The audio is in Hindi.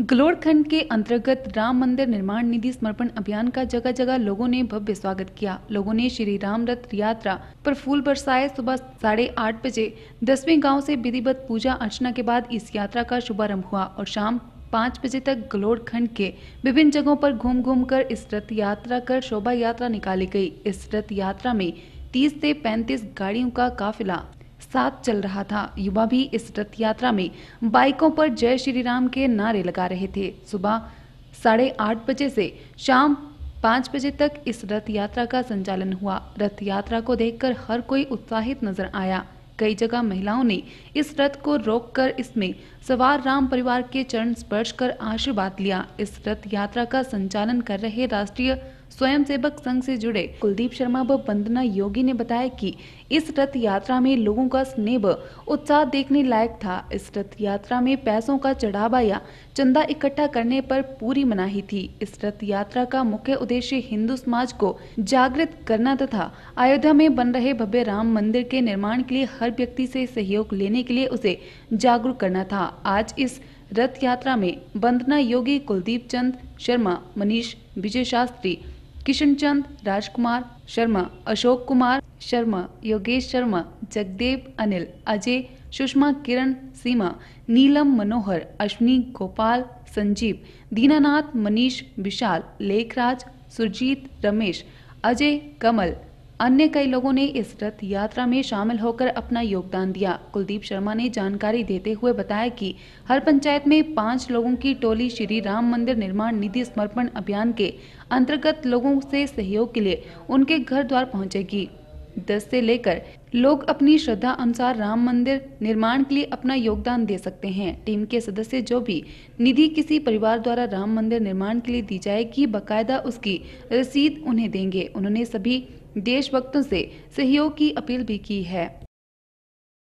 गलोड़खंड के अंतर्गत राम मंदिर निर्माण निधि समर्पण अभियान का जगह जगह लोगों ने भव्य स्वागत किया लोगों ने श्री राम रथ यात्रा पर फूल बरसाए सुबह साढ़े आठ बजे दसवें गांव से विधिवत पूजा अर्चना के बाद इस यात्रा का शुभारंभ हुआ और शाम पाँच बजे तक गलोड़खंड के विभिन्न जगहों पर घूम घूम कर इस रथ यात्रा कर शोभा यात्रा निकाली गयी इस रथ यात्रा में तीस से पैंतीस गाड़ियों का काफिला साथ चल रहा था युवा भी इस रथ यात्रा में बाइकों पर जय श्री राम के नारे लगा रहे थे सुबह साढ़े आठ बजे से शाम पाँच बजे तक इस रथ यात्रा का संचालन हुआ रथ यात्रा को देखकर हर कोई उत्साहित नजर आया कई जगह महिलाओं ने इस रथ को रोककर इसमें सवार राम परिवार के चरण स्पर्श कर आशीर्वाद लिया इस रथ यात्रा का संचालन कर रहे राष्ट्रीय स्वयंसेवक संघ से जुड़े कुलदीप शर्मा व वंदना योगी ने बताया कि इस रथ यात्रा में लोगों का स्नेह व उत्साह देखने लायक था इस रथ यात्रा में पैसों का चढ़ावा या चंदा इकट्ठा करने पर पूरी मनाही थी इस रथ यात्रा का मुख्य उद्देश्य हिंदू समाज को जागृत करना तथा अयोध्या में बन रहे भव्य राम मंदिर के निर्माण के लिए हर व्यक्ति से सहयोग लेने के लिए उसे जागरूक करना था आज इस रथ यात्रा में वंदना योगी कुलदीप चंद शर्मा मनीष विजय शास्त्री किशन चंद राजकुमार शर्मा अशोक कुमार शर्मा योगेश शर्मा जगदेव अनिल अजय सुषमा किरण सीमा नीलम मनोहर अश्विनी गोपाल संजीव दीनानाथ मनीष विशाल लेखराज सुरजीत रमेश अजय कमल अन्य कई लोगों ने इस रथ यात्रा में शामिल होकर अपना योगदान दिया कुलदीप शर्मा ने जानकारी देते हुए बताया कि हर पंचायत में पांच लोगों की टोली श्री राम मंदिर निर्माण निधि समर्पण अभियान के अंतर्गत लोगों से सहयोग के लिए उनके घर द्वार पहुँचेगी दस से लेकर लोग अपनी श्रद्धा अनुसार राम मंदिर निर्माण के लिए अपना योगदान दे सकते हैं टीम के सदस्य जो भी निधि किसी परिवार द्वारा राम मंदिर निर्माण के लिए दी जाएगी बकायदा उसकी रसीद उन्हें देंगे उन्होंने सभी देशभक्तों से सहयोग की अपील भी की है